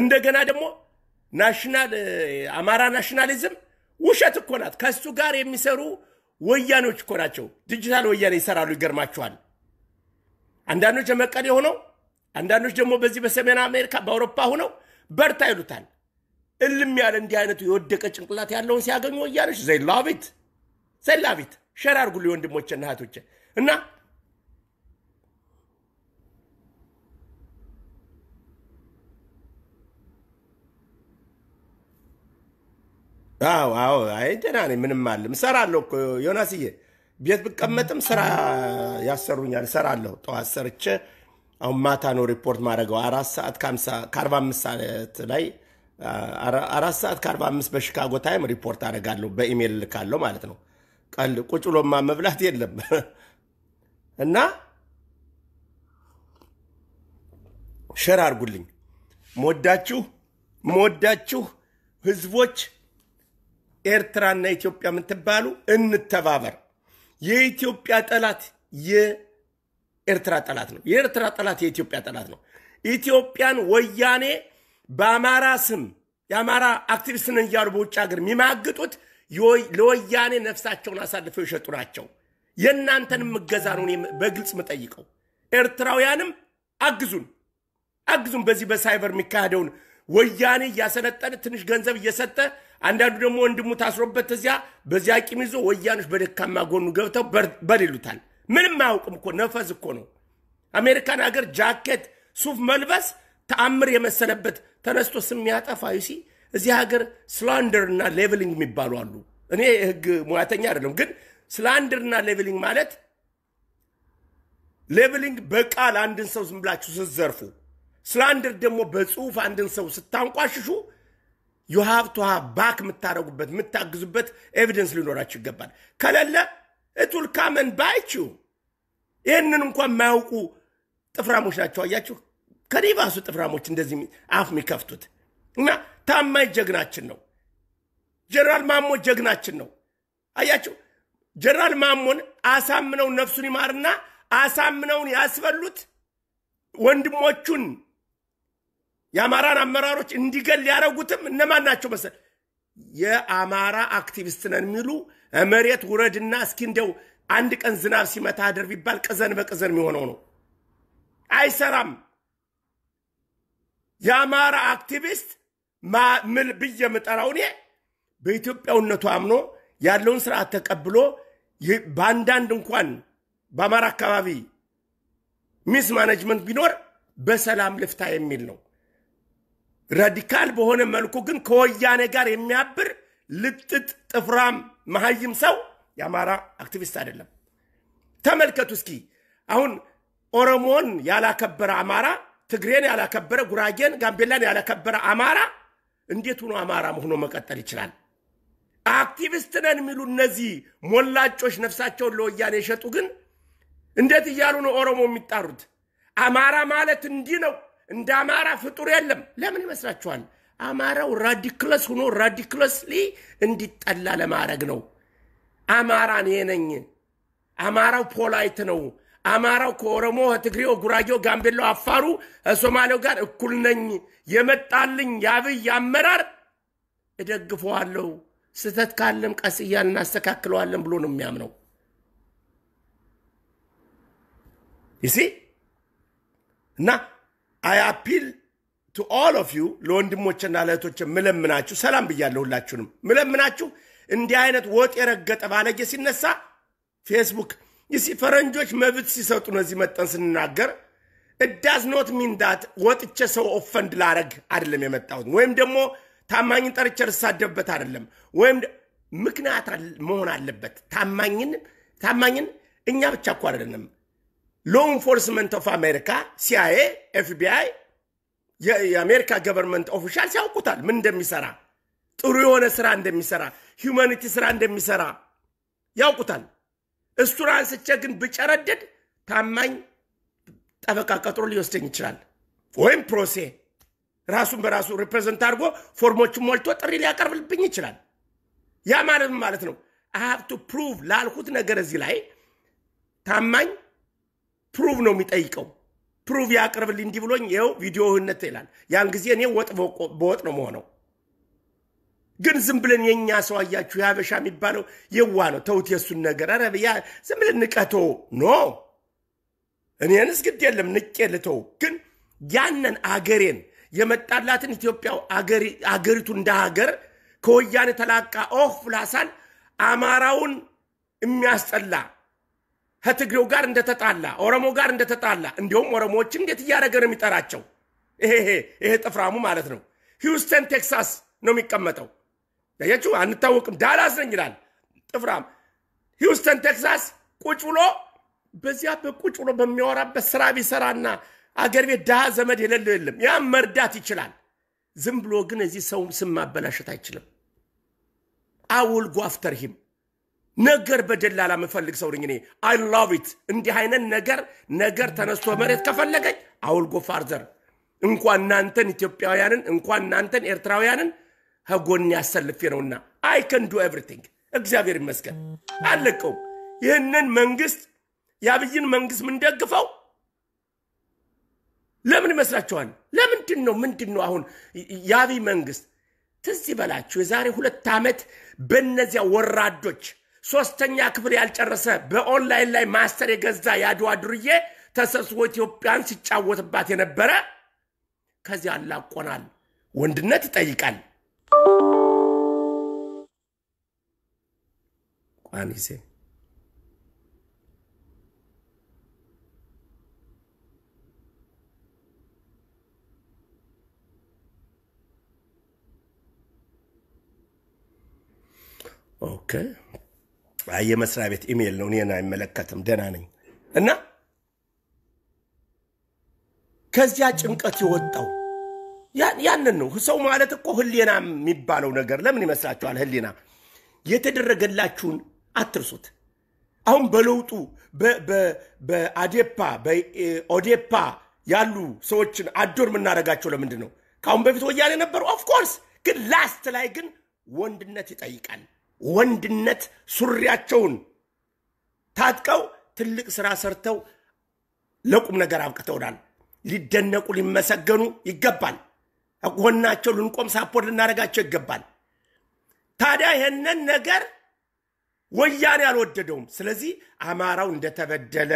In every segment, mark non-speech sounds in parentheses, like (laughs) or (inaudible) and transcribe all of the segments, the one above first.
እንደገና ደግሞ ናሽናል አማራ ናሽናሊዝም ውሸት እኮ ናት። ከእሱ ጋር የሚሰሩ ወያኔዎች እኮ ናቸው። ዲጂታል ወያኔ ይሰራሉ። ይገርማችኋል። አንዳንዶች የመቀሌ ሆነው፣ አንዳንዶች ደግሞ በዚህ በሰሜን አሜሪካ በአውሮፓ ሆነው በርታ ይሉታል። እልም ያለ እንዲህ አይነቱ የወደቀ ጭንቅላት ያለውን ሲያገኙ ወያኖች ዘይላቪት ዘይላቪት ሸር አድርጉልኝ ወንድሞቼ እና እህቶቼ እና አዎ አዎ፣ አይ ደህና ነኝ። ምንም አለም እሰራለሁ እኮ ዮናስዬ፣ ቤት ብቀመጥም ስራ ያሰሩኛል። እሰራለሁ። ጠዋት ሰርቼ አሁን ማታ ነው ሪፖርት ማድረገው። አራት ሰዓት ከአርባ አምስት ሰዓት ላይ አራት ሰዓት ከአርባ አምስት በሽካጎ ታይም ሪፖርት አደርጋለሁ። በኢሜል ልካለሁ ማለት ነው። ቀል ቁጭ ብሎማ መብላት የለም (laughs) እና ሸር አድርጉልኝ። መወዳችሁ መወዳችሁ ህዝቦች ኤርትራና ኢትዮጵያ የምትባሉ እንተባበር። የኢትዮጵያ ጠላት የኤርትራ ጠላት ነው። የኤርትራ ጠላት የኢትዮጵያ ጠላት ነው። ኢትዮጵያን ወያኔ በአማራ ስም የአማራ አክቲቪስት ነን እያሉ በውጭ ሀገር የሚማግጡት ለወያኔ ነፍሳቸውን አሳልፈው የሸጡ ናቸው። የእናንተን እገዛ ነው በግልጽ የምጠይቀው። ኤርትራውያንም አግዙን፣ አግዙን በዚህ በሳይበር የሚካሄደውን ወያኔ እያሰለጠነ ትንሽ ገንዘብ እየሰጠ አንዳንዱ ደግሞ ወንድሙ ታስሮበት እዚያ በዚያ ቂም ይዞ ወያኖች በደካማ ጎኑ ገብተው በል ይሉታል። ምንም አያውቅም እኮ ነፈዝ እኮ ነው። አሜሪካን ሀገር ጃኬት ሱፍ መልበስ ተአምር የመሰለበት ተነስቶ ስም ያጠፋ ይሲ እዚህ ሀገር ስላንደር እና ሌቭሊንግ የሚባሉ አሉ። እኔ ህግ ሙያተኛ አይደለም፣ ግን ስላንደር እና ሌቭሊንግ ማለት ሌቭሊንግ በቃል አንድን ሰው ዝም ብላችሁ ስትዘርፉ፣ ስላንደር ደግሞ በጽሁፍ አንድን ሰው ስታንቋሽሹ ዩሃብቷ ባክ የምታደረጉበት የምታግዙበት ኤቪደንስ ሊኖራችሁ ይገባል። ከሌለ እቱል ካመን ባይችው ይህንን እንኳን የማያውቁ ጥፍራሞች ናቸው። አያችሁ፣ ባሱ ጥፍራሞች እንደዚህ አፍ የሚከፍቱት እና ታማኝ ጀግናችን ነው። ጀነራል ማሞ ጀግናችን ነው። አያችሁ፣ ጀነራል ማሞን አሳምነው ነፍሱን ይማርና አሳምነውን ያስበሉት ወንድሞቹን የአማራን አመራሮች እንዲገል ያደረጉትም እነማን ናቸው መሰል? የአማራ አክቲቪስት ነን የሚሉ መሬት ውረድና እስኪ እንደው አንድ ቀን ዝናብ ሲመታ አድር ቢባል ቅዘን በቅዘን የሚሆነው ነው። አይሰራም። የአማራ አክቲቪስት ምል ብዬ የምጠራው እኔ በኢትዮጵያውነቱ አምኖ ያለውን ስርዓት ተቀብሎ በአንዳንድ እንኳን በአማራ አካባቢ ሚስ ማኔጅመንት ቢኖር በሰላም ልፍታ የሚል ነው። ራዲካል በሆነ መልኩ ግን ከወያኔ ጋር የሚያብር ልጥጥ ጥፍራም መሀይም ሰው የአማራ አክቲቪስት አይደለም። ተመልከቱ እስኪ አሁን ኦሮሞን ያላከበረ አማራ፣ ትግሬን ያላከበረ፣ ጉራጌን፣ ጋምቤላን ያላከበረ አማራ እንዴት ሆኖ አማራ ሆኖ መቀጠል ይችላል? አክቲቪስት ነን የሚሉ እነዚህ ሞላጮች ነፍሳቸውን ለወያኔ የሸጡ ግን እንዴት እያሉ ነው ኦሮሞ የሚጣሩት? አማራ ማለት እንዲህ ነው እንደ አማራ ፍጡር የለም። ለምን ይመስላችኋል? አማራው ራዲክለስ ሆኖ ራዲክለስሊ እንዲጠላ ለማድረግ ነው። አማራ እኔ ነኝ። አማራው ፖላይት ነው። አማራው ከኦሮሞ ትግሬው ጉራጌው፣ ጋምቤላው፣ አፋሩ ሶማሌው ጋር እኩል ነኝ። የመጣልኝ የአብይ አመራር እደግፈዋለሁ፣ ስህተት ካለም ቀስ እያልን እናስተካክለዋለን ብሎ ነው የሚያምነው። ይሲ እና አይ አፒል ቱ ኦል ኦፍ ዩ ለወንድሞችና ለእህቶች ምለምናችሁ፣ ሰላም ብያለሁ ሁላችሁንም ምለምናችሁ፣ እንዲህ አይነት ወጥ የረገጠ ባለጌ ሲነሳ ፌስቡክ ይሲ ፈረንጆች መብት ሲሰጡ እዚህ መጠን ስንናገር እዳዝ ኖት ሚንዳት ወጥቼ ሰው ኦፈንድ ላረግ አይደለም የመጣሁት ወይም ደግሞ ታማኝን ጠርቼ ልሳደብበት አይደለም። ወይም ምክንያት መሆን አለበት። ታማኝን ታማኝን እኛ ብቻ እኮ አይደለንም ሎ ኢንፎርስመንት ኦፍ አሜሪካ ሲአይኤ ኤፍቢአይ የአሜሪካ ገቨርንመንት ኦፊሻል ሲያውቁታል፣ ምን እንደሚሰራ ጥሩ የሆነ ስራ እንደሚሰራ ሂውማኒቲ ስራ እንደሚሰራ ያውቁታል። እሱን አንስቼ ግን ብጨረድድ ታማኝ ጠበቃ ቀጥሮ ሊወስደኝ ይችላል። ወይም ፕሮሴ ራሱን በራሱ ሪፕሬዘንት አድርጎ ፎርሞችን ሞልቶ ጥሪ ሊያቀርብልብኝ ይችላል። ያ ማለት ማለት ነው አሀብ ቱ ፕሩቭ ላልኩት ነገር እዚህ ላይ ታማኝ ፕሩቭ ነው የሚጠይቀው። ፕሩቭ ያቅርብልኝ እንዲህ ብሎኝ ይኸው ቪዲዮህነት ይላል። ያን ጊዜ እኔ ወጥ በወጥ ነው መሆነው። ግን ዝም ብለን የእኛ ሰው አያችሁ የሀበሻ የሚባለው የዋ ነው። ተውት የሱን ነገር። ኧረ ዝም ብለን ንቀቶ ኖ እኔንስ ግድ የለም ንቄ ልተው። ግን ያንን አገሬን የመጣላትን ኢትዮጵያው አገሪቱ እንደ ሀገር ከወያኔ ተላቃ ኦህ ፍላሳን አማራውን የሚያስጠላ ከትግሬው ጋር እንደተጣላ ኦሮሞ ጋር እንደተጣላ እንዲሁም ኦሮሞዎች እንዴት እያደረገ ነው የሚጠራቸው? ይሄ ይሄ ጥፍራሙ ማለት ነው። ሂውስተን ቴክሳስ ነው የሚቀመጠው። ያያችሁ አንታወቅም፣ ዳላስ ነኝ ይላል ጥፍራም። ሂውስተን ቴክሳስ ቁጭ ብሎ በዚያ በቁጭ ብሎ በሚያወራበት ስራ ቢሰራና አገር ቤት ድሃ ዘመድ የሌለው የለም፣ ያም መርዳት ይችላል። ዝም ብሎ ግን እዚህ ሰው ስም ማበላሸት አይችልም። አውል ጓፍተርሂም ነገር በደላላ ምፈልግ ሰው ነኝ እኔ። አይ ላቭ ኢት። እንዲህ አይነት ነገር ነገር ተነስቶ መሬት ከፈለገኝ አውል ጎ ፋርዘር። እንኳን እናንተን ኢትዮጵያውያንን እንኳን እናንተን ኤርትራውያንን ከጎን ያሰልፌ ነውና አይ ከን ዱ ኤቭሪቲንግ። እግዚአብሔር ይመስገን አለቀውም። ይህንን መንግስት የአብይን መንግስት ምንደግፈው ለምን ይመስላችኋል? ለምንድን ነው ምንድን ነው አሁን የአብይ መንግስት ትዝ ይበላችሁ፣ የዛሬ ሁለት ዓመት በእነዚያ ወራዶች ሶስተኛ ክፍል ያልጨረሰ በኦንላይን ላይ ማስተር የገዛ የአድዋ ዱርዬ ተሰብስቦ ኢትዮጵያን ሲጫወትባት የነበረ ከዚህ አላቆናል። ወንድነት ይጠይቃል። ቋኒሴ ኦኬ የመስሪያ ቤት ኢሜይል ነው፣ እኔን አይመለከትም፣ ደህና ነኝ እና ከዚያ ጭንቀት የወጣው ያንን ነው። ሰው ማለት እኮ ህሊና የሚባለው ነገር ለምን ይመስላችኋል? ህሊና የተደረገላችሁን አትርሱት። አሁን በለውጡ በአዴፓ በኦዴፓ ያሉ ሰዎችን አዶር የምናደርጋቸው ለምንድን ነው? ከአሁን በፊት ወያኔ ነበሩ። ኦፍኮርስ ግን ላስት ላይ ግን ወንድነት ይጠይቃል። ወንድነት ሱሪያቸውን ታጥቀው ትልቅ ስራ ሰርተው ለቁም ነገር አብቅተውናል። ሊደነቁ ሊመሰገኑ ይገባል። ጎናቸው ልንቆም ሳፖር ልናደርጋቸው ይገባል። ታዲያ ይህንን ነገር ወያኔ አልወደደውም። ስለዚህ አማራው እንደተበደለ፣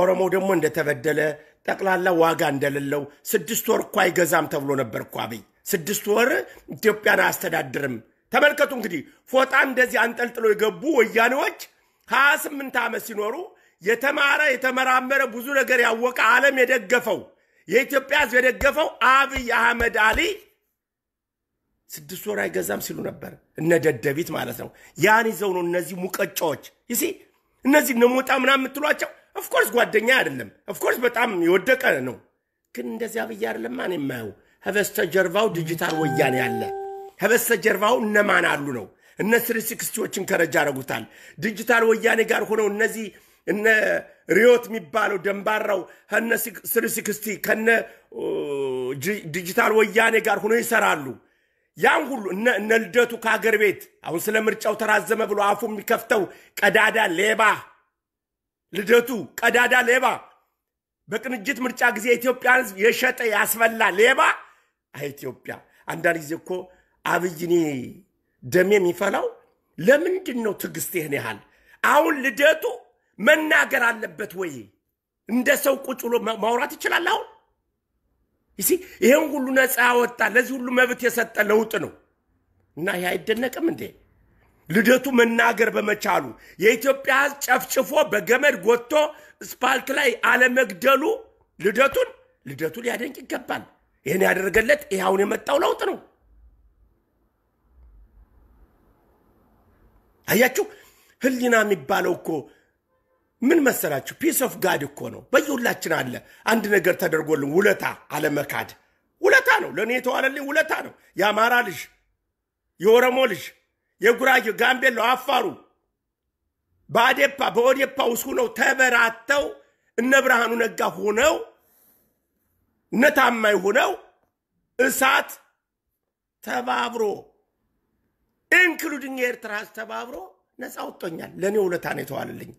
ኦሮሞ ደግሞ እንደተበደለ ጠቅላላ ዋጋ እንደሌለው ስድስት ወር እኮ አይገዛም ተብሎ ነበር እኮ አብይ ስድስት ወር ኢትዮጵያን አያስተዳድርም ተመልከቱ እንግዲህ ፎጣ እንደዚህ አንጠልጥሎ የገቡ ወያኔዎች ሀያ ስምንት ዓመት ሲኖሩ የተማረ የተመራመረ ብዙ ነገር ያወቀ ዓለም የደገፈው የኢትዮጵያ ሕዝብ የደገፈው አብይ አህመድ አሊ ስድስት ወር አይገዛም ሲሉ ነበር። እነ ደደቢት ማለት ነው። ያን ይዘው ነው እነዚህ ሙቀጫዎች ይሲ እነዚህ ነሞጣ ምናምን የምትሏቸው ኦፍኮርስ ጓደኛ አይደለም፣ ኦፍኮርስ በጣም የወደቀ ነው። ግን እንደዚህ አብይ አይደለም ማን የማየው በስተጀርባው ዲጂታል ወያኔ አለ። ከበስተጀርባው እነማን አሉ ነው። እነ ስሪሲክስቲዎችን ከረጅ ያደረጉታል። ዲጂታል ወያኔ ጋር ሆነው እነዚህ እነ ሪዮት የሚባለው ደንባራው ከነ ስሪሲክስቲ ከነ ዲጂታል ወያኔ ጋር ሆኖ ይሰራሉ። ያን ሁሉ እነ ልደቱ ከሀገር ቤት አሁን ስለ ምርጫው ተራዘመ ብሎ አፉ የሚከፍተው ቀዳዳ ሌባ ልደቱ ቀዳዳ ሌባ በቅንጅት ምርጫ ጊዜ ኢትዮጵያን የሸጠ ያስበላ ሌባ። አይ ኢትዮጵያ አንዳንድ ጊዜ እኮ አብይኔ ደሜ የሚፈላው ለምንድን ነው ትዕግስት ይህን ያህል? አሁን ልደቱ መናገር አለበት ወይ? እንደ ሰው ቁጭ ብሎ ማውራት ይችላል? አሁን ይሲ ይህን ሁሉ ነፃ ያወጣ ለዚህ ሁሉ መብት የሰጠ ለውጥ ነው እና ይህ አይደነቅም እንዴ? ልደቱ መናገር በመቻሉ የኢትዮጵያ ሕዝብ ጨፍጭፎ በገመድ ጎትቶ ስፓልት ላይ አለመግደሉ ልደቱን ልደቱ ሊያደንቅ ይገባል። ይህን ያደረገለት ይህ አሁን የመጣው ለውጥ ነው። አያችሁ፣ ህሊና የሚባለው እኮ ምን መሰላችሁ? ፒስ ኦፍ ጋድ እኮ ነው። በየሁላችን አለ። አንድ ነገር ተደርጎልን ውለታ አለመካድ ውለታ ነው። ለእኔ የተዋለልኝ ውለታ ነው። የአማራ ልጅ፣ የኦሮሞ ልጅ፣ የጉራጌ፣ ጋምቤላው፣ አፋሩ በአዴፓ በኦዴፓ ውስጥ ሁነው ተበራተው እነ ብርሃኑ ነጋ ሆነው እነ ታማኝ እሳት ተባብሮ ኢንክሉዲንግ የኤርትራ አስተባብሮ ነፃ ወጥቶኛል። ለእኔ ውለታ ነው የተዋለልኝ።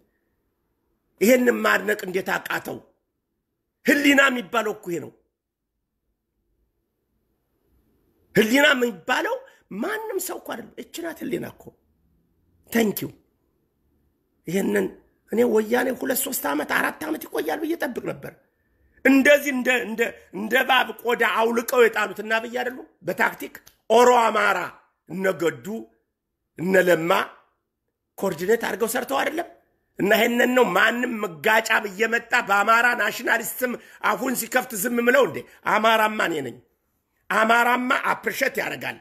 ይሄን ማድነቅ እንዴት አቃተው? ህሊና የሚባለው እኮ ነው። ህሊና የሚባለው ማንም ሰው እኮ አይደለም። እችናት ህሊና እኮ ተንኪው። ይህንን እኔ ወያኔ ሁለት ሶስት ዓመት አራት ዓመት ይቆያል ብዬ ጠብቅ ነበር። እንደዚህ እንደ ባብ ቆዳ አውልቀው የጣሉት እና ብዬ አይደሉም በታክቲክ ኦሮ አማራ እነገዱ እነለማ ኮርዲኔት አድርገው ሰርተው አይደለም እና ይሄንን ነው ማንም መጋጫም እየመጣ በአማራ ናሽናሊስትም አፉን ሲከፍት ዝም ምለው እንዴ? አማራማ እኔ ነኝ። አማራማ አፕርሸት ያደርጋል።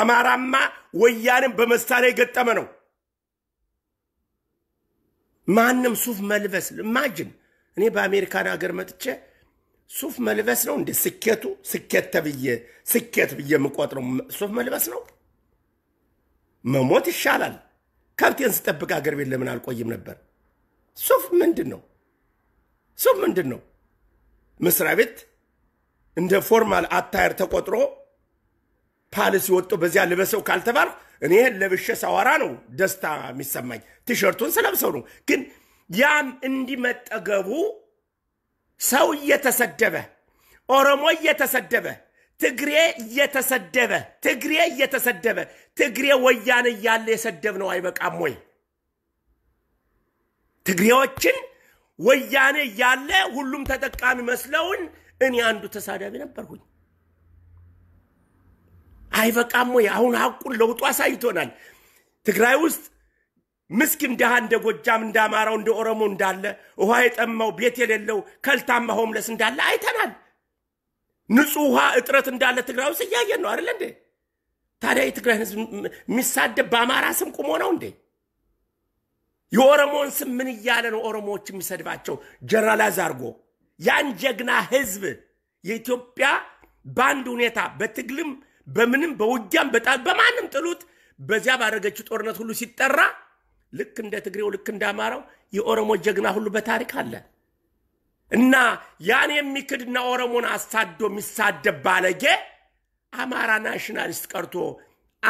አማራማ ወያንም በመሳሪያ የገጠመ ነው። ማንም ሱፍ መልበስ ማጅን እኔ በአሜሪካን ሀገር መጥቼ ሱፍ መልበስ ነው እንደ ስኬቱ ስኬት ተብዬ ስኬት ብዬ የምቆጥረው ሱፍ መልበስ ነው። መሞት ይሻላል። ከብቴን ስጠብቅ አገር ቤት ለምን አልቆይም ነበር? ሱፍ ምንድን ነው? ሱፍ ምንድን ነው? መስሪያ ቤት እንደ ፎርማል አታየር ተቆጥሮ ፓልስ ወጥቶ በዚያ ልበሰው ካልተባልኩ እኔ ለብሼ ሳዋራ ነው ደስታ የሚሰማኝ። ቲሸርቱን ስለብሰው ነው። ግን ያም እንዲመጠገቡ ሰው እየተሰደበ ኦሮሞ እየተሰደበ ትግሬ እየተሰደበ ትግሬ እየተሰደበ ትግሬ ወያኔ እያለ የሰደብ ነው አይበቃም ወይ? ትግሬዎችን ወያኔ እያለ ሁሉም ተጠቃሚ መስለውን እኔ አንዱ ተሳዳቢ ነበርኩኝ። አይበቃም ወይ? አሁን ሀቁን ለውጡ አሳይቶናል። ትግራይ ውስጥ ምስኪን ድሃ እንደ ጎጃም እንደ አማራው እንደ ኦሮሞ እንዳለ ውሃ የጠማው ቤት የሌለው ከልታማ ሆምለስ እንዳለ አይተናል። ንጹህ ውሃ እጥረት እንዳለ ትግራይ ውስጥ እያየን ነው አይደለ እንዴ? ታዲያ የትግራይ ህዝብ የሚሳደብ በአማራ ስም ቁሞ ነው እንዴ? የኦሮሞን ስም ምን እያለ ነው ኦሮሞዎች የሚሰድባቸው? ጀነራላይዝ አድርጎ ያን ጀግና ህዝብ የኢትዮጵያ በአንድ ሁኔታ በትግልም በምንም በውጊያም በማንም ጥሉት በዚያ ባደረገችው ጦርነት ሁሉ ሲጠራ ልክ እንደ ትግሬው ልክ እንደ አማራው የኦሮሞ ጀግና ሁሉ በታሪክ አለ እና ያን የሚክድና ኦሮሞን አሳዶ የሚሳደብ ባለጌ አማራ ናሽናሊስት ቀርቶ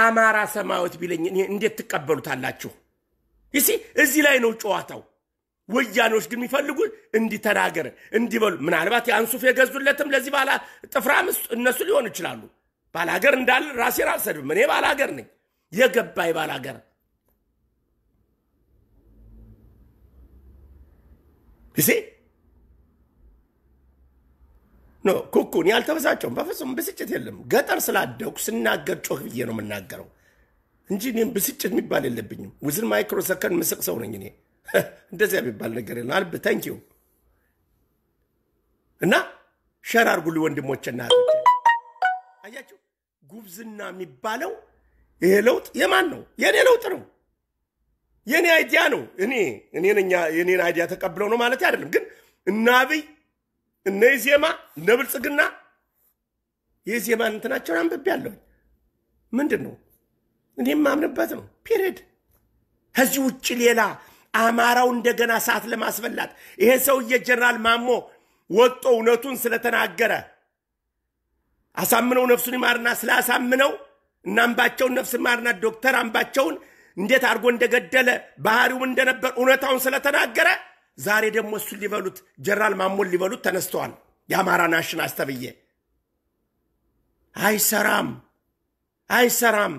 አማራ ሰማያዊት ቢለኝ እንዴት ትቀበሉታላችሁ? ይሲ እዚህ ላይ ነው ጨዋታው። ወያኔዎች ግን የሚፈልጉ እንዲተናገር እንዲበሉ። ምናልባት የአንሱፍ የገዙለትም ለዚህ ባላ ጥፍራም እነሱ ሊሆኑ ይችላሉ። ባላገር እንዳለ ራሴ ራሰድም እኔ ባላገር ነኝ። የገባይ ባላገር እሴ ኖ ኩኩ እኔ አልተበሳጨውም፣ በፍጹም ብስጭት የለም። ገጠር ስላደኩ ስናገር ጮህ ብዬ ነው የምናገረው እንጂ እኔም ብስጭት የሚባል የለብኝም። ውዝን ማይክሮ ሰከንድ ምስቅ ሰው ነኝ እኔ። (laughs) እንደዚያ የሚባል ነገር የለ አልብ ታንኪዩ እና ሸር አርጉል ወንድሞች እህቶች። አያችሁ ጉብዝና የሚባለው ይሄ ለውጥ የማን ነው? የእኔ ለውጥ ነው። የኔ አይዲያ ነው። እኔ እኔን አይዲያ ተቀብለው ነው ማለት አይደለም። ግን እነ አብይ እነ ኢዜማ እነ ብልጽግና የኢዜማን እንትናቸውን አንብቤያለሁ። ምንድን ነው እኔ ማምንበት ነው። ፔሬድ። ከዚህ ውጭ ሌላ አማራው እንደገና ሰዓት ለማስበላት ይሄ ሰውዬ ጀነራል ማሞ ወጦ እውነቱን ስለተናገረ አሳምነው ነፍሱን ይማርና ስላሳምነው እና አምባቸውን ነፍስ ይማርና ዶክተር አምባቸውን እንዴት አድርጎ እንደገደለ ባህሪውም እንደነበር እውነታውን ስለተናገረ ዛሬ ደግሞ እሱን ሊበሉት ጀነራል ማሞን ሊበሉት ተነስተዋል። የአማራ ናሽን አስተብዬ አይሰራም፣ አይሰራም።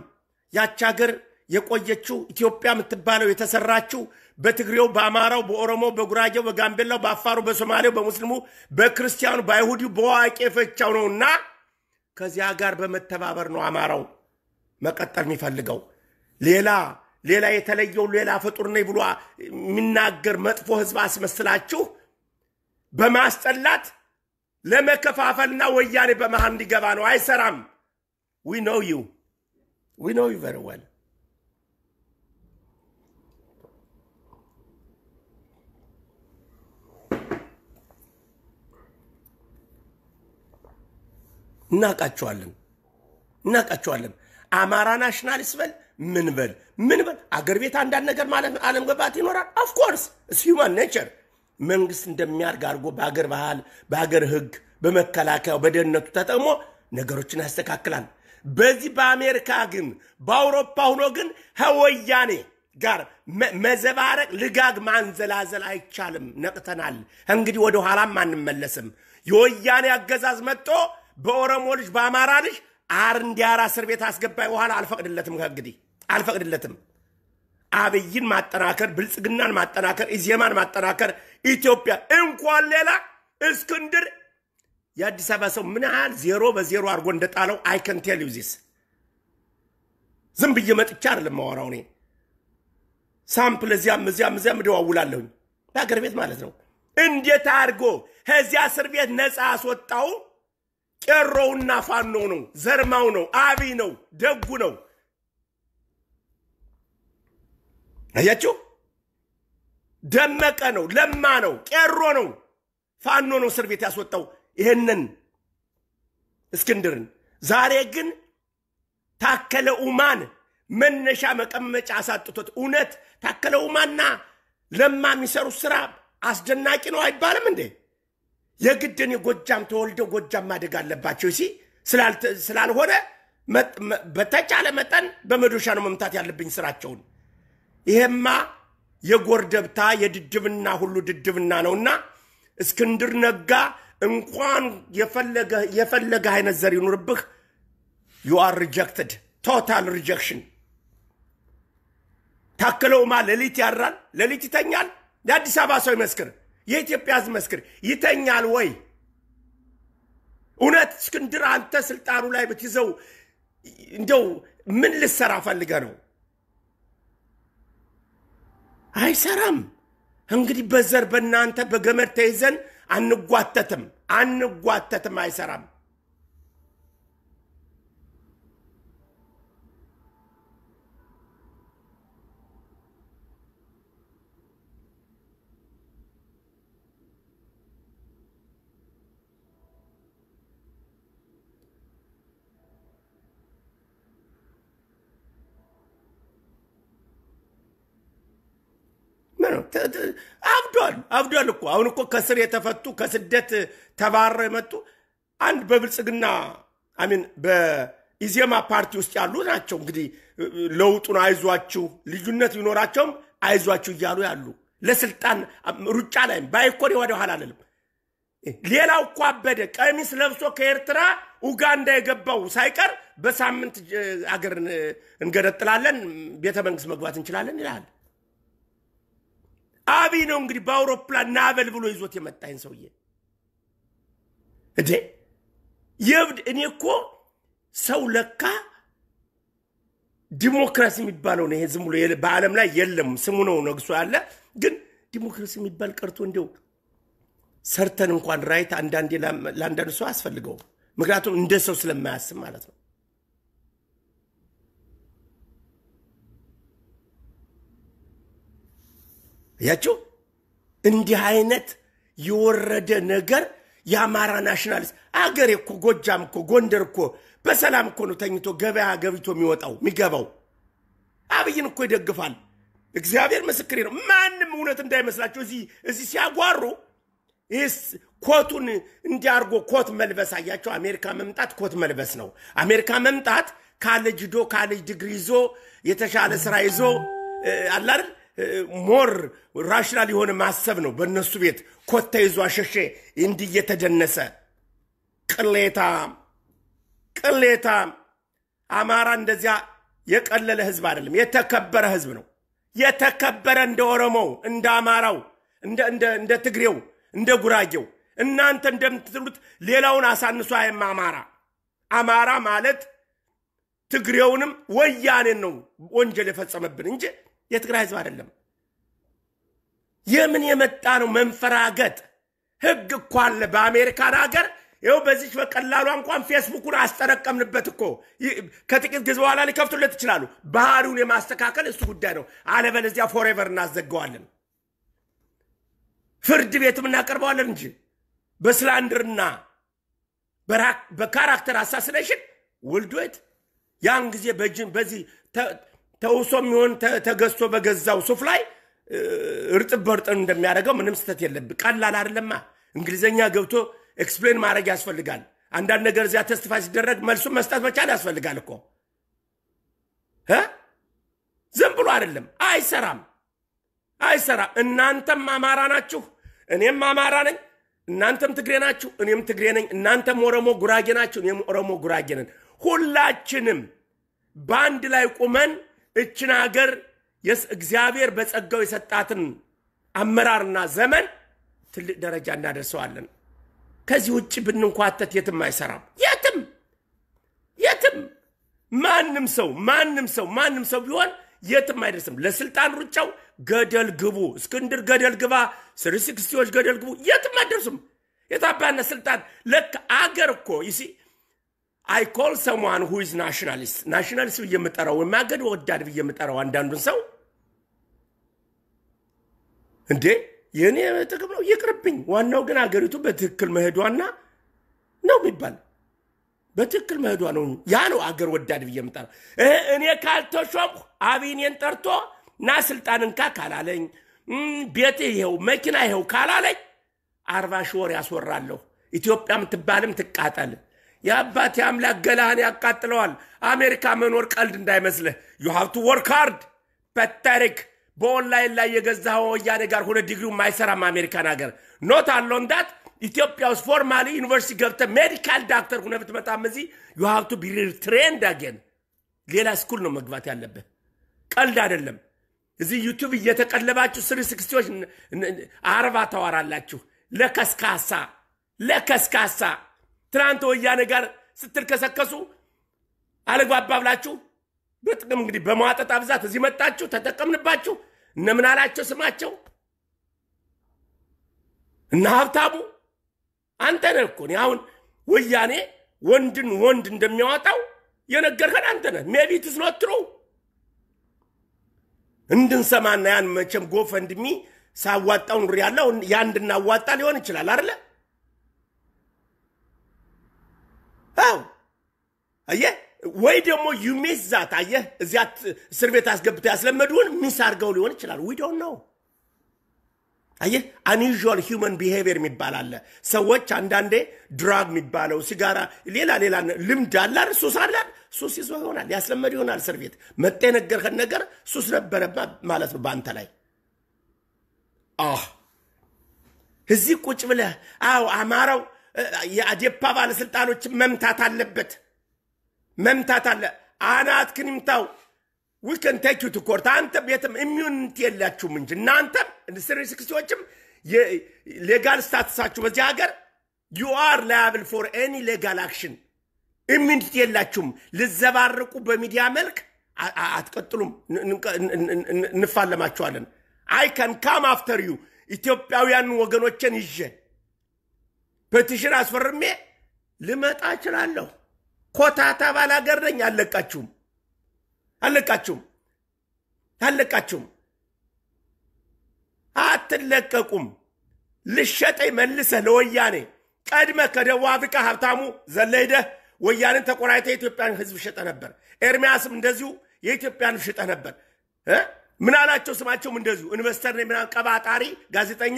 ያች ሀገር የቆየችው ኢትዮጵያ የምትባለው የተሰራችው በትግሬው፣ በአማራው፣ በኦሮሞ፣ በጉራጌው፣ በጋምቤላው፣ በአፋሩ፣ በሶማሌው፣ በሙስሊሙ፣ በክርስቲያኑ፣ በአይሁዲው፣ በዋቄ ፈቻው እና ከዚያ ጋር በመተባበር ነው አማራው መቀጠል የሚፈልገው ሌላ ሌላ የተለየው ሌላ ፍጡር ነኝ ብሎ የሚናገር መጥፎ ህዝብ አስመስላችሁ በማስጠላት ለመከፋፈልና ወያኔ በመሃል እንዲገባ ነው። አይሰራም። ዊ ኖው ዩ ዊ ኖው ዩ ቨሪ ዌል እናቃቸዋለን አማራ ናሽናሊስት በል ምን በል ምን በል አገር ቤት አንዳንድ ነገር ማለት አለም ገባት ይኖራል። ኦፍኮርስ እስ ሂውማን ኔቸር መንግስት እንደሚያርግ አድርጎ በአገር ባህል፣ በአገር ህግ፣ በመከላከያው፣ በደህንነቱ ተጠቅሞ ነገሮችን ያስተካክላል። በዚህ በአሜሪካ ግን በአውሮፓ ሆኖ ግን ከወያኔ ጋር መዘባረቅ፣ ልጋግ ማንዘላዘል አይቻልም። ነቅተናል። እንግዲህ ወደ ኋላም አንመለስም። የወያኔ አገዛዝ መጥቶ በኦሮሞ ልጅ በአማራ ልጅ አር እንዲያራ እስር ቤት አስገባይ በኋላ አልፈቅድለትም ከእንግዲህ አልፈቅድለትም። አብይን ማጠናከር፣ ብልጽግናን ማጠናከር፣ ኢዜማን ማጠናከር፣ ኢትዮጵያ እንኳን ሌላ እስክንድር የአዲስ አበባ ሰው ምን ያህል ዜሮ በዜሮ አድርጎ እንደጣለው አይከንቴል ዩዚስ ዝም ብዬ መጥቻ አይደለም ማወራው እኔ ሳምፕል እዚያም እዚያም እዚያም እደዋውላለሁኝ በሀገር ቤት ማለት ነው። እንዴት አድርጎ ከዚያ እስር ቤት ነፃ አስወጣው ቄሮውና ፋኖ ነው፣ ዘርማው ነው፣ አብይ ነው፣ ደጉ ነው። አያችሁ፣ ደመቀ ነው፣ ለማ ነው፣ ቄሮ ነው፣ ፋኖ ነው እስር ቤት ያስወጣው ይህንን እስክንድርን። ዛሬ ግን ታከለ ኡማን መነሻ መቀመጫ አሳጥቶት እውነት ታከለ ኡማና ለማ የሚሰሩት ስራ አስደናቂ ነው አይባልም እንዴ? የግድን ጎጃም ተወልደው ጎጃም ማደግ አለባቸው ሲ ስላልሆነ በተቻለ መጠን በመዶሻ ነው መምታት ያለብኝ ስራቸውን። ይሄማ የጎርደብታ የድድብና ሁሉ ድድብና ነውና እስክንድር ነጋ እንኳን የፈለገ አይነት ዘር ይኑርብህ፣ ዩ አር ሪጀክትድ ቶታል ሪጀክሽን። ታክለውማ ሌሊት ያራል፣ ሌሊት ይተኛል። የአዲስ አበባ ሰው ይመስክር፣ የኢትዮጵያ ሕዝብ መስክር፣ ይተኛል ወይ? እውነት እስክንድር አንተ ስልጣኑ ላይ ብትይዘው እንደው ምን ልሰራ ፈልገ ነው? አይሰራም። እንግዲህ በዘር በእናንተ በገመድ ተይዘን አንጓተትም፣ አንጓተትም፣ አይሰራም። አብዷል አብዷል እኮ አሁን እኮ ከስር የተፈቱ ከስደት ተባረው የመጡ አንድ በብልጽግና አሚን በኢዜማ ፓርቲ ውስጥ ያሉ ናቸው። እንግዲህ ለውጡን አይዟችሁ፣ ልዩነት ቢኖራቸውም አይዟችሁ እያሉ ያሉ ለስልጣን ሩጫ ላይም ባይኮን ወደ ኋላ አለልም። ሌላው እኮ አበደ ቀሚስ ለብሶ ከኤርትራ ኡጋንዳ የገባው ሳይቀር በሳምንት አገር እንገነጥላለን፣ ቤተ መንግስት መግባት እንችላለን ይላል። አብይ ነው እንግዲህ በአውሮፕላን ናበል ብሎ ይዞት የመጣኝ ሰውዬ እንዴ የብድ እኔ እኮ ሰው ለካ ዲሞክራሲ የሚባለው ነው። ይሄ ዝም ብሎ በዓለም ላይ የለም፣ ስሙ ነው ነግሶ ያለ። ግን ዲሞክራሲ የሚባል ቀርቶ እንዲው ሰርተን እንኳን ራይት አንዳንዴ ለአንዳንድ ሰው አስፈልገው ምክንያቱም እንደ ሰው ስለማያስብ ማለት ነው። ያችው እንዲህ አይነት የወረደ ነገር የአማራ ናሽናሊስት አገሬ እኮ ጎጃም እኮ ጎንደር እኮ በሰላም እኮ ነው ተኝቶ ገበያ ገብቶ የሚወጣው የሚገባው። አብይን እኮ ይደግፋል። እግዚአብሔር ምስክሬ ነው። ማንም እውነት እንዳይመስላቸው እዚህ እዚህ ሲያጓሩ ይህስ ኮቱን እንዲያርጎ ኮት መልበስ አያቸው። አሜሪካ መምጣት ኮት መልበስ ነው። አሜሪካ መምጣት ካለጅ ዶ ካለጅ ዲግሪ ይዞ የተሻለ ስራ ይዞ አላል ሞር ራሽናል የሆነ ማሰብ ነው። በእነሱ ቤት ኮታ ይዞ አሸሼ እንዲህ እየተደነሰ ቅሌታ ቅሌታ አማራ እንደዚያ የቀለለ ህዝብ አይደለም፣ የተከበረ ህዝብ ነው። የተከበረ እንደ ኦሮሞው፣ እንደ አማራው፣ እንደ ትግሬው፣ እንደ ጉራጌው እናንተ እንደምትሉት ሌላውን አሳንሶ አይም አማራ አማራ ማለት ትግሬውንም ወያኔን ነው ወንጀል የፈጸመብን እንጂ የትግራይ ህዝብ አይደለም። የምን የመጣ ነው መንፈራገጥ? ህግ እኮ አለ በአሜሪካን ሀገር። ይኸው በዚች በቀላሉ እንኳን ፌስቡኩን አስጠረቀምንበት እኮ ከጥቂት ጊዜ በኋላ ሊከፍቱለት ይችላሉ። ባህሪውን የማስተካከል እሱ ጉዳይ ነው። አለበለዚያ ፎሬቨር እናዘገዋለን፣ ፍርድ ቤትም እናቀርበዋለን እንጂ በስላንድርና በካራክተር አሳሲኔሽን ውልዶት ያን ጊዜ በዚህ ተውሶ የሚሆን ተገዝቶ በገዛው ሱፍ ላይ እርጥብ በርጥን እንደሚያደርገው ምንም ስተት የለብ። ቀላል አይደለማ። እንግሊዝኛ ገብቶ ኤክስፕሌን ማድረግ ያስፈልጋል። አንዳንድ ነገር እዚያ ተስፋ ሲደረግ መልሱን መስጠት መቻል ያስፈልጋል እኮ ዝም ብሎ አይደለም። አይሰራም፣ አይሰራም። እናንተም አማራ ናችሁ፣ እኔም አማራ ነኝ። እናንተም ትግሬ ናችሁ፣ እኔም ትግሬ ነኝ። እናንተም ኦሮሞ ጉራጌ ናችሁ፣ እኔም ኦሮሞ ጉራጌ ነን። ሁላችንም በአንድ ላይ ቁመን እችን ሀገር እግዚአብሔር በጸጋው የሰጣትን አመራርና ዘመን ትልቅ ደረጃ እናደርሰዋለን። ከዚህ ውጭ ብንንኳተት የትም አይሰራም። የትም የትም ማንም ሰው ማንም ሰው ማንም ሰው ቢሆን የትም አይደርስም። ለስልጣን ሩጫው ገደል ግቡ፣ እስክንድር ገደል ግባ፣ ስሪስክስቲዎች ገደል ግቡ። የትም አይደርሱም። የታባና ስልጣን ለክ አገር እኮ አይ ኮል ሰምዋን ሁዝ ናሽናሊስት ናሽናሊስት ብዬ የምጠራው ማገድ ወዳድ ብዬ የምጠራው አንዳንዱን ሰው እንዴ የእኔ ጥቅም ነው ይቅርብኝ። ዋናው ግን አገሪቱ በትክክል መሄዷና ነው የሚባል በትክክል መሄዷ ነው። ያ ነው አገር ወዳድ ብዬ የምጠራው። እኔ ካልተሾምኩ አብይኔን ጠርቶ ና ስልጣን እንካ ካላለኝ ቤት ይኸው መኪና ይኸው ካላለኝ አርባ ሺህ ወር ያስወራለሁ። ኢትዮጵያ ምትባልም ትቃጠል። የአባት የአምላክ ገላህን ያቃጥለዋል። አሜሪካ መኖር ቀልድ እንዳይመስልህ። ዩ ሃቭ ቱ ወርክ ሃርድ በታሪክ በኦንላይን ላይ የገዛ ወያኔ ጋር ሆነ ዲግሪ ማይሰራም አሜሪካን ሀገር ኖት አሎን ዳት ኢትዮጵያ ውስጥ ፎርማሊ ዩኒቨርሲቲ ገብተ ሜዲካል ዳክተር ሁነ ብትመጣም እዚህ ዩ ሃቭ ቱ ቢ ትሬንድ አጌን ሌላ ስኩል ነው መግባት ያለብህ። ቀልድ አይደለም። እዚህ ዩቱብ እየተቀለባችሁ ስሪ ስክስቲዎች አርባ ታወራላችሁ። ለከስካሳ ለከስካሳ ትናንት ወያኔ ጋር ስትልከሰከሱ አልግባባ ብላችሁ በጥቅም እንግዲህ በማጠጣ ብዛት እዚህ መጣችሁ፣ ተጠቀምንባችሁ። እነ አላቸው ስማቸው እነ ሀብታሙ አንተ ነህ እኮ አሁን ወያኔ ወንድን ወንድ እንደሚያወጣው የነገርከን አንተ ነህ። ሜቢት ኢትስ እንድንሰማና ያን መቼም ጎፈንድሚ ሳዋጣውን ሪያለው ያ እንድናዋጣ ሊሆን ይችላል አይደለ? አዎ አየህ ወይ ደግሞ ዩሜስ ዛት አየህ፣ እዚያ እስር ቤት አስገብተው ያስለመዱን ሚስ አርገው ሊሆን ይችላል። ዊ ዶንት ነው። አየህ አንዩዥዋል ሂውመን ቢሄቪየር የሚባል አለ። ሰዎች አንዳንዴ ድራግ የሚባለው ሲጋራ፣ ሌላ ሌላ ልምድ አላል፣ ሱስ አላል፣ ሱስ ይዞ ይሆናል ያስለመዱ ይሆናል። እስር ቤት መጣ የነገርህን ነገር ሱስ ነበረ ማለት ነው በአንተ ላይ እዚህ ቁጭ ብለህ አዎ አማረው የአዴፓ ባለስልጣኖች መምታት አለበት መምታት አለ አናት ዊ ዊከን ቴክ ዩ ቱ ኮርት አንተ ቤትም ኢሚዩኒቲ የላችሁም እንጂ እናንተም ስሪ ሌጋል ስታትሳችሁ በዚህ ሀገር ዩ አር ላያብል ፎር ኤኒ ሌጋል አክሽን ኢሚዩኒቲ የላችሁም። ልዘባርቁ በሚዲያ መልክ አትቀጥሉም፣ እንፋለማችኋለን። አይ ከን ካም አፍተር ዩ ኢትዮጵያውያን ወገኖችን ይዤ ፕቲሽን አስፈርሜ ልመጣ እችላለሁ። ኮታታ ባላገር ነኝ። አለቃችሁም አለቃችሁም አለቃችሁም አትለቀቁም። ልሸጠኝ መልሰህ ለወያኔ ቀድመ ከደቡብ አፍሪካ ሀብታሙ ዘለይደህ ወያኔን ተቆራይተ የኢትዮጵያን ሕዝብ ሽጠ ነበር። ኤርሚያስም እንደዚሁ የኢትዮጵያን ሽጠ ነበር። ምን አላቸው? ስማቸውም እንደዚሁ ኢንቨስተር ቀባጣሪ ጋዜጠኛ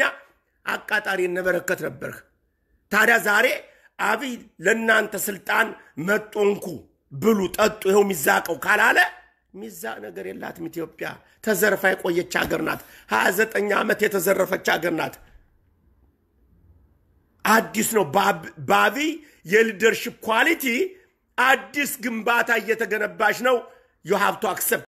አቃጣሪ እነበረከት ነበርህ። ታዲያ ዛሬ አብይ ለእናንተ ስልጣን መጦንኩ ብሉ ጠጡ፣ ይኸው የሚዛቀው ካላለ ሚዛቅ ነገር የላትም። ኢትዮጵያ ተዘርፋ የቆየች ሀገር ናት። ሀያ ዓመት የተዘረፈች ሀገር ናት። አዲስ ነው። በአብይ የሊደርሽፕ ኳሊቲ አዲስ ግንባታ እየተገነባች ነው። ዩ አክሰ። ቱ አክሰፕት